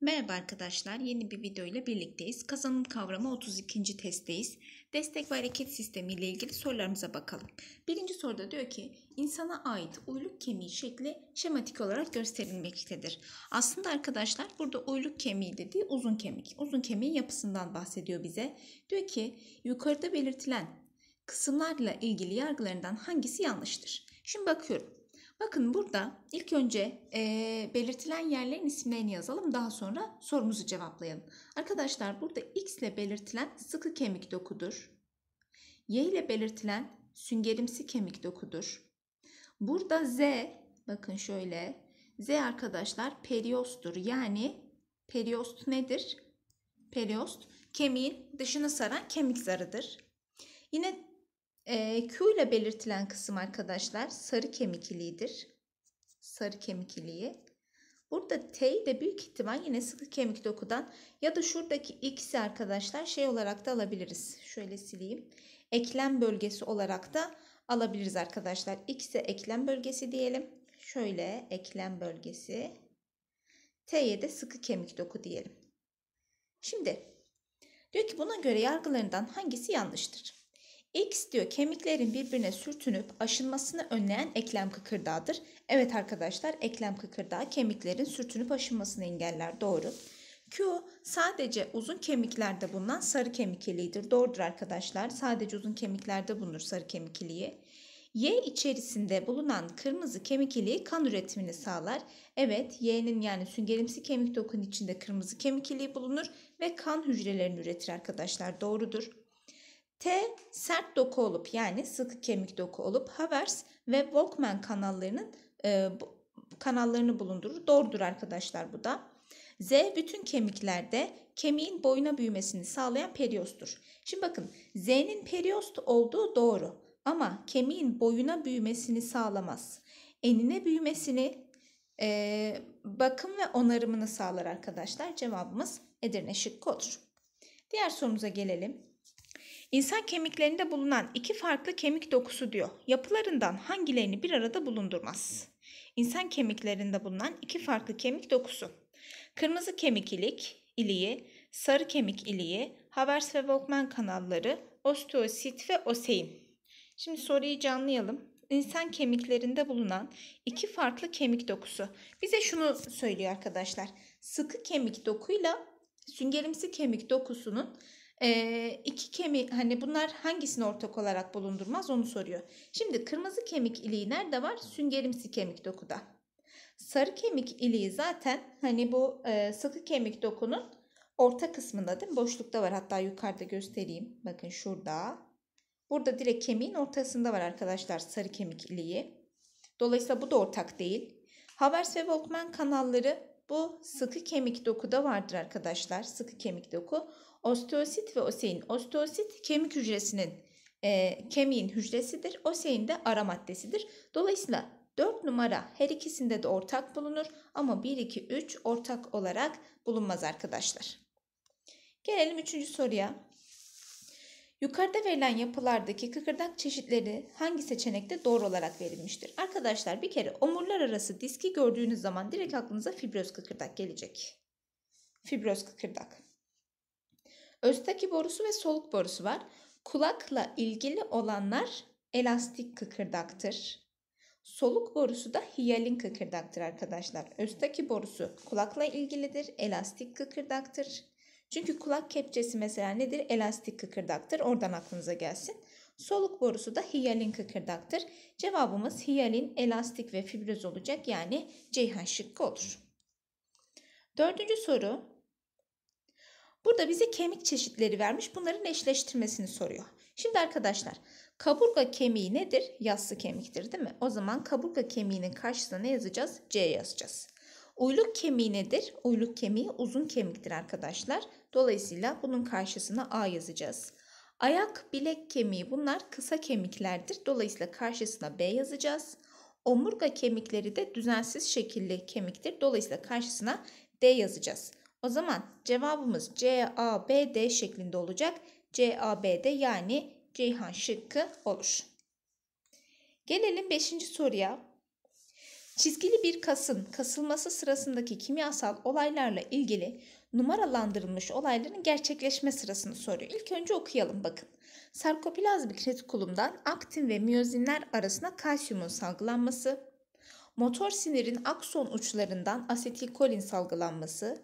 Merhaba arkadaşlar, yeni bir video ile birlikteyiz. Kazanım kavramı 32. testteyiz. Destek ve hareket sistemi ile ilgili sorularımıza bakalım. Birinci soruda diyor ki, insana ait uyluk kemiği şekli şematik olarak gösterilmektedir. Aslında arkadaşlar burada uyluk kemiği dediği uzun kemik. Uzun kemiğin yapısından bahsediyor bize. Diyor ki, yukarıda belirtilen kısımlarla ilgili yargılarından hangisi yanlıştır? Şimdi bakıyorum. Bakın burada ilk önce e, belirtilen yerlerin isimlerini yazalım. Daha sonra sorumuzu cevaplayalım. Arkadaşlar burada X ile belirtilen sıkı kemik dokudur. Y ile belirtilen süngerimsi kemik dokudur. Burada Z bakın şöyle Z arkadaşlar periostur. Yani periost nedir? Periost kemiğin dışını saran kemik zarıdır. Yine e, Q ile belirtilen kısım arkadaşlar sarı kemik Sarı kemik Burada T de büyük ihtimal yine sıkı kemik dokudan ya da şuradaki X'i arkadaşlar şey olarak da alabiliriz. Şöyle sileyim. Eklem bölgesi olarak da alabiliriz arkadaşlar. X'e eklem bölgesi diyelim. Şöyle eklem bölgesi. T'ye de sıkı kemik doku diyelim. Şimdi diyor ki buna göre yargılarından hangisi yanlıştır? X diyor kemiklerin birbirine sürtünüp aşınmasını önleyen eklem kıkırdağıdır. Evet arkadaşlar eklem kıkırdağı kemiklerin sürtünüp aşınmasını engeller doğru. Q sadece uzun kemiklerde bulunan sarı kemik iliğidir. Doğrudur arkadaşlar. Sadece uzun kemiklerde bulunur sarı kemik iliği. Y içerisinde bulunan kırmızı kemik iliği kan üretimini sağlar. Evet Y'nin yani süngerimsi kemik dokunun içinde kırmızı kemik iliği bulunur ve kan hücrelerini üretir arkadaşlar. Doğrudur. T sert doku olup yani sıkı kemik doku olup Havers ve Volkmann kanallarının e, kanallarını bulundurur. Doğrudur arkadaşlar bu da. Z bütün kemiklerde kemiğin boyuna büyümesini sağlayan periosttur. Şimdi bakın Z'nin periost olduğu doğru ama kemiğin boyuna büyümesini sağlamaz. Enine büyümesini e, bakım ve onarımını sağlar arkadaşlar. Cevabımız Edirne şıkkı olur. Diğer sorumuza gelelim. İnsan kemiklerinde bulunan iki farklı kemik dokusu diyor. Yapılarından hangilerini bir arada bulundurmaz? İnsan kemiklerinde bulunan iki farklı kemik dokusu. Kırmızı kemik ilik, iliği, sarı kemik iliği, Havers ve Volkmann kanalları, osteosit ve osein. Şimdi soruyu canlayalım İnsan kemiklerinde bulunan iki farklı kemik dokusu. Bize şunu söylüyor arkadaşlar. Sıkı kemik dokuyla süngerimsi kemik dokusunun e, iki kemik hani bunlar hangisini ortak olarak bulundurmaz onu soruyor. Şimdi kırmızı kemik iliği nerede var? Süngerimsi kemik dokuda. Sarı kemik iliği zaten hani bu e, sıkı kemik dokunun orta kısmında değil mi? Boşlukta var. Hatta yukarıda göstereyim. Bakın şurada. Burada direkt kemiğin ortasında var arkadaşlar sarı kemik iliği. Dolayısıyla bu da ortak değil. Havers ve Volkmann kanalları bu sıkı kemik dokuda vardır arkadaşlar. Sıkı kemik doku. Osteosit ve osein. Osteosit kemik hücresinin e, kemiğin hücresidir. Osein de ara maddesidir. Dolayısıyla 4 numara her ikisinde de ortak bulunur ama 1, 2, 3 ortak olarak bulunmaz arkadaşlar. Gelelim 3. soruya. Yukarıda verilen yapılardaki kıkırdak çeşitleri hangi seçenekte doğru olarak verilmiştir? Arkadaşlar bir kere omurlar arası diski gördüğünüz zaman direkt aklınıza fibroz kıkırdak gelecek. Fibroz kıkırdak. Östaki borusu ve soluk borusu var. Kulakla ilgili olanlar elastik kıkırdaktır. Soluk borusu da hiyalin kıkırdaktır arkadaşlar. Östaki borusu kulakla ilgilidir, elastik kıkırdaktır. Çünkü kulak kepçesi mesela nedir? Elastik kıkırdaktır. Oradan aklınıza gelsin. Soluk borusu da hiyalin kıkırdaktır. Cevabımız hiyalin elastik ve fibroz olacak yani Ceyhan şıkkı olur. Dördüncü soru. Burada bize kemik çeşitleri vermiş. Bunların eşleştirmesini soruyor. Şimdi arkadaşlar kaburga kemiği nedir? Yassı kemiktir değil mi? O zaman kaburga kemiğinin karşısına ne yazacağız? C yazacağız. Uyluk kemiği nedir? Uyluk kemiği uzun kemiktir arkadaşlar. Dolayısıyla bunun karşısına A yazacağız. Ayak, bilek kemiği bunlar kısa kemiklerdir. Dolayısıyla karşısına B yazacağız. Omurga kemikleri de düzensiz şekilli kemiktir. Dolayısıyla karşısına D yazacağız. O zaman cevabımız C A B D şeklinde olacak. C A B D yani Ceyhan şıkkı olur. Gelelim 5. soruya. Çizgili bir kasın kasılması sırasındaki kimyasal olaylarla ilgili numaralandırılmış olayların gerçekleşme sırasını soruyor. İlk önce okuyalım bakın. Sarkoplazmik retikulumdan aktin ve miyozinler arasına kalsiyumun salgılanması, motor sinirin akson uçlarından asetilkolin salgılanması,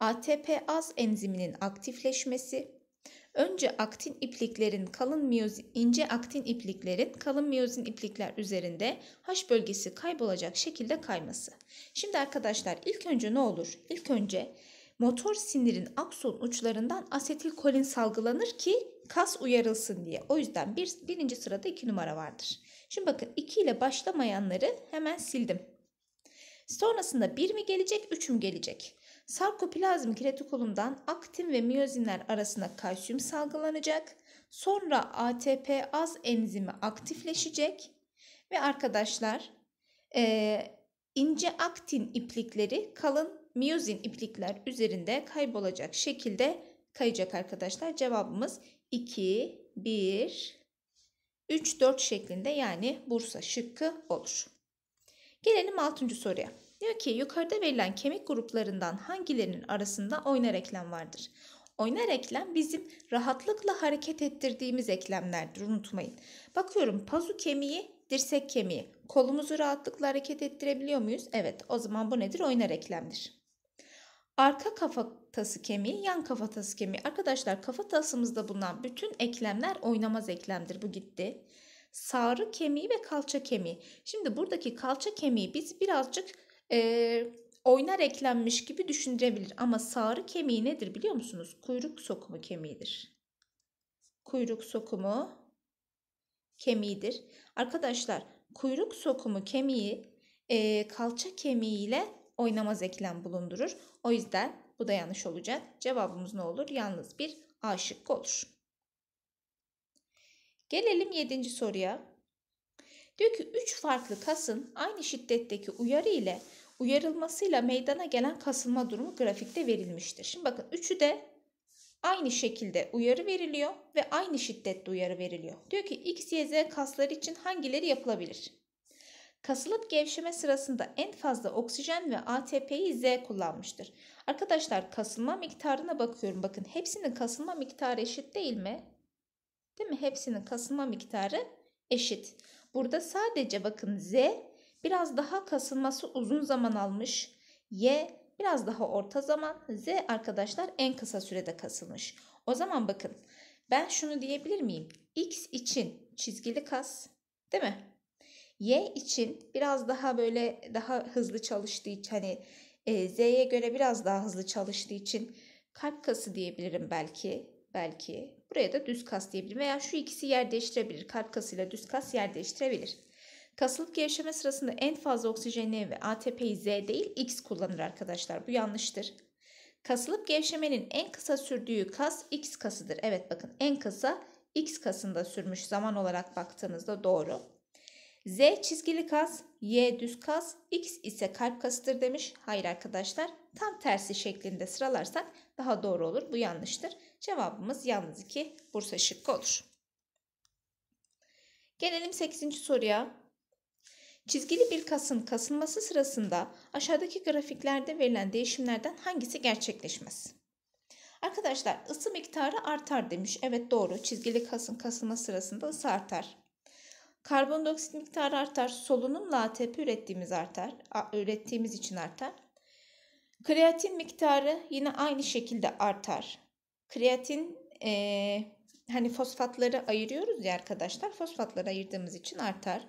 ATP az enziminin aktifleşmesi, önce aktin ipliklerin kalın miyozin, ince aktin ipliklerin kalın miyozin iplikler üzerinde haş bölgesi kaybolacak şekilde kayması. Şimdi arkadaşlar ilk önce ne olur? İlk önce motor sinirin akson uçlarından asetilkolin salgılanır ki kas uyarılsın diye. O yüzden bir, birinci sırada iki numara vardır. Şimdi bakın iki ile başlamayanları hemen sildim. Sonrasında bir mi gelecek, üç mü gelecek? Sarkoplazm kiretikulumdan aktin ve miyozinler arasında kalsiyum salgılanacak. Sonra ATP az enzimi aktifleşecek. Ve arkadaşlar e, ince aktin iplikleri kalın miyozin iplikler üzerinde kaybolacak şekilde kayacak arkadaşlar. Cevabımız 2, 1, 3, 4 şeklinde yani Bursa şıkkı olur. Gelelim 6. soruya. Diyor ki yukarıda verilen kemik gruplarından hangilerinin arasında oynar eklem vardır? Oynar eklem bizim rahatlıkla hareket ettirdiğimiz eklemlerdir unutmayın. Bakıyorum pazu kemiği, dirsek kemiği. Kolumuzu rahatlıkla hareket ettirebiliyor muyuz? Evet o zaman bu nedir? Oynar eklemdir. Arka kafatası kemiği, yan kafatası kemiği. Arkadaşlar kafatasımızda bulunan bütün eklemler oynamaz eklemdir. Bu gitti. Sağrı kemiği ve kalça kemiği. Şimdi buradaki kalça kemiği biz birazcık e, oynar eklenmiş gibi düşünebilir Ama sağrı kemiği nedir biliyor musunuz? Kuyruk sokumu kemiğidir. Kuyruk sokumu kemiğidir. Arkadaşlar kuyruk sokumu kemiği e, kalça kemiği ile oynamaz eklem bulundurur. O yüzden bu da yanlış olacak. Cevabımız ne olur? Yalnız bir A şıkkı olur. Gelelim 7. soruya. Diyor ki 3 farklı kasın aynı şiddetteki uyarı ile uyarılmasıyla meydana gelen kasılma durumu grafikte verilmiştir. Şimdi bakın üçü de aynı şekilde uyarı veriliyor ve aynı şiddette uyarı veriliyor. Diyor ki X, Y, Z kasları için hangileri yapılabilir? Kasılıp gevşeme sırasında en fazla oksijen ve ATP'yi Z kullanmıştır. Arkadaşlar kasılma miktarına bakıyorum. Bakın hepsinin kasılma miktarı eşit değil mi? Değil mi? Hepsinin kasılma miktarı eşit. Burada sadece bakın Z biraz daha kasılması uzun zaman almış. Y biraz daha orta zaman. Z arkadaşlar en kısa sürede kasılmış. O zaman bakın ben şunu diyebilir miyim? X için çizgili kas değil mi? Y için biraz daha böyle daha hızlı çalıştığı için hani e, Z'ye göre biraz daha hızlı çalıştığı için kalp kası diyebilirim belki. Belki. Buraya da düz kas diyebilirim. Veya şu ikisi yer değiştirebilir. Kalp kasıyla düz kas yer değiştirebilir. Kasılıp gevşeme sırasında en fazla oksijeni ve ATP'yi Z değil X kullanır arkadaşlar. Bu yanlıştır. Kasılıp gevşemenin en kısa sürdüğü kas X kasıdır. Evet bakın en kısa X kasında sürmüş zaman olarak baktığınızda doğru. Z çizgili kas, Y düz kas, X ise kalp kasıdır demiş. Hayır arkadaşlar tam tersi şeklinde sıralarsak daha doğru olur. Bu yanlıştır. Cevabımız yalnız iki Bursa şıkkı olur. Gelelim 8. soruya. Çizgili bir kasın kasılması sırasında aşağıdaki grafiklerde verilen değişimlerden hangisi gerçekleşmez? Arkadaşlar ısı miktarı artar demiş. Evet doğru çizgili kasın kasılma sırasında ısı artar. Karbondioksit miktarı artar. Solunumla ATP ürettiğimiz artar. Ürettiğimiz için artar. Kreatin miktarı yine aynı şekilde artar. Kreatin e, hani fosfatları ayırıyoruz ya arkadaşlar. Fosfatları ayırdığımız için artar.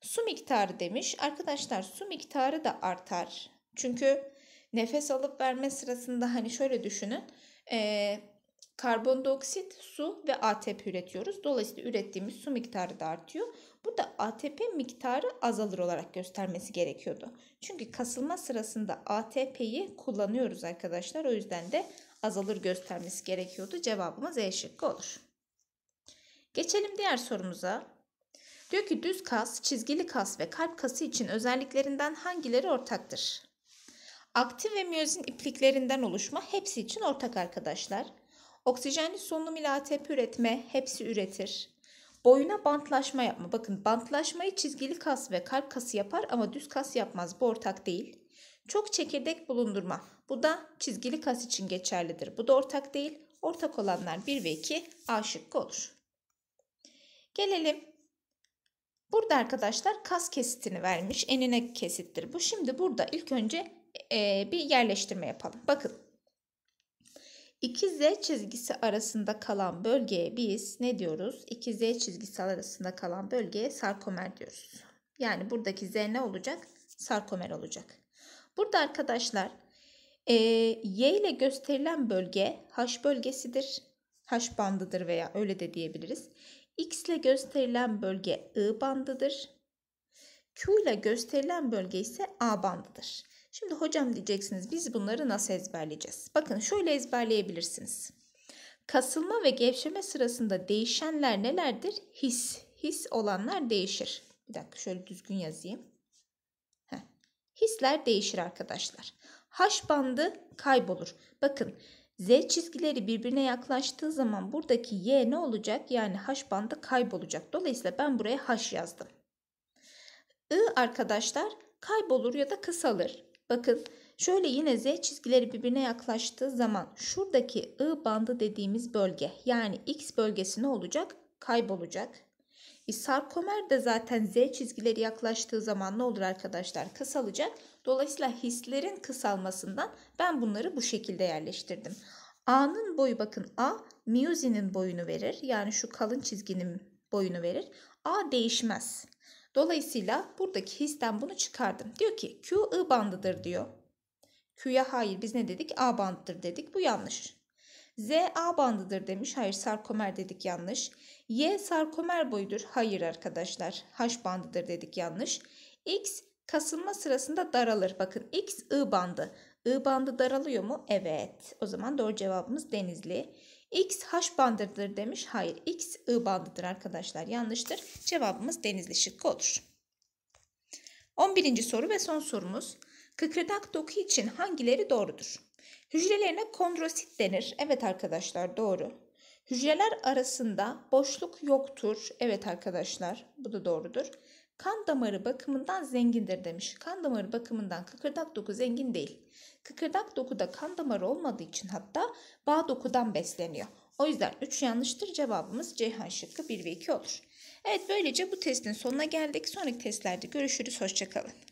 Su miktarı demiş. Arkadaşlar su miktarı da artar. Çünkü nefes alıp verme sırasında hani şöyle düşünün. E, karbondioksit, su ve ATP üretiyoruz. Dolayısıyla ürettiğimiz su miktarı da artıyor. Bu da ATP miktarı azalır olarak göstermesi gerekiyordu. Çünkü kasılma sırasında ATP'yi kullanıyoruz arkadaşlar. O yüzden de azalır göstermesi gerekiyordu. Cevabımız E şıkkı olur. Geçelim diğer sorumuza. Diyor ki düz kas, çizgili kas ve kalp kası için özelliklerinden hangileri ortaktır? Aktin ve miyozin ipliklerinden oluşma hepsi için ortak arkadaşlar. Oksijenli solunum ile ATP üretme hepsi üretir. Boyuna bantlaşma yapma. Bakın bantlaşmayı çizgili kas ve kalp kası yapar ama düz kas yapmaz. Bu ortak değil. Çok çekirdek bulundurma. Bu da çizgili kas için geçerlidir. Bu da ortak değil. Ortak olanlar 1 ve 2 A şıkkı olur. Gelelim. Burada arkadaşlar kas kesitini vermiş. Enine kesittir bu. Şimdi burada ilk önce e, bir yerleştirme yapalım. Bakın İki Z çizgisi arasında kalan bölgeye biz ne diyoruz? İki Z çizgisi arasında kalan bölgeye sarkomer diyoruz. Yani buradaki Z ne olacak? Sarkomer olacak. Burada arkadaşlar e, Y ile gösterilen bölge H bölgesidir. H bandıdır veya öyle de diyebiliriz. X ile gösterilen bölge I bandıdır. Q ile gösterilen bölge ise A bandıdır. Şimdi hocam diyeceksiniz biz bunları nasıl ezberleyeceğiz? Bakın şöyle ezberleyebilirsiniz. Kasılma ve gevşeme sırasında değişenler nelerdir? His. His olanlar değişir. Bir dakika şöyle düzgün yazayım. Heh. Hisler değişir arkadaşlar. H bandı kaybolur. Bakın Z çizgileri birbirine yaklaştığı zaman buradaki Y ne olacak? Yani H bandı kaybolacak. Dolayısıyla ben buraya H yazdım. I arkadaşlar kaybolur ya da kısalır. Bakın şöyle yine Z çizgileri birbirine yaklaştığı zaman şuradaki I bandı dediğimiz bölge yani X bölgesi ne olacak? Kaybolacak. E, sarkomer de zaten Z çizgileri yaklaştığı zaman ne olur arkadaşlar? Kısalacak. Dolayısıyla hislerin kısalmasından ben bunları bu şekilde yerleştirdim. A'nın boyu bakın A miyozinin boyunu verir. Yani şu kalın çizginin boyunu verir. A değişmez. Dolayısıyla buradaki histen bunu çıkardım. Diyor ki Q I bandıdır diyor. Q'ya hayır biz ne dedik? A bandıdır dedik. Bu yanlış. Z A bandıdır demiş. Hayır sarkomer dedik yanlış. Y sarkomer boyudur. Hayır arkadaşlar. H bandıdır dedik yanlış. X kasılma sırasında daralır. Bakın X I bandı. I bandı daralıyor mu? Evet. O zaman doğru cevabımız denizli. X H bandıdır demiş. Hayır X I bandıdır arkadaşlar. Yanlıştır. Cevabımız denizli şıkkı olur. 11. soru ve son sorumuz. Kıkırdak doku için hangileri doğrudur? Hücrelerine kondrosit denir. Evet arkadaşlar doğru. Hücreler arasında boşluk yoktur. Evet arkadaşlar bu da doğrudur kan damarı bakımından zengindir demiş. Kan damarı bakımından kıkırdak doku zengin değil. Kıkırdak dokuda kan damarı olmadığı için hatta bağ dokudan besleniyor. O yüzden 3 yanlıştır cevabımız Ceyhan şıkkı 1 ve 2 olur. Evet böylece bu testin sonuna geldik. Sonraki testlerde görüşürüz. Hoşçakalın.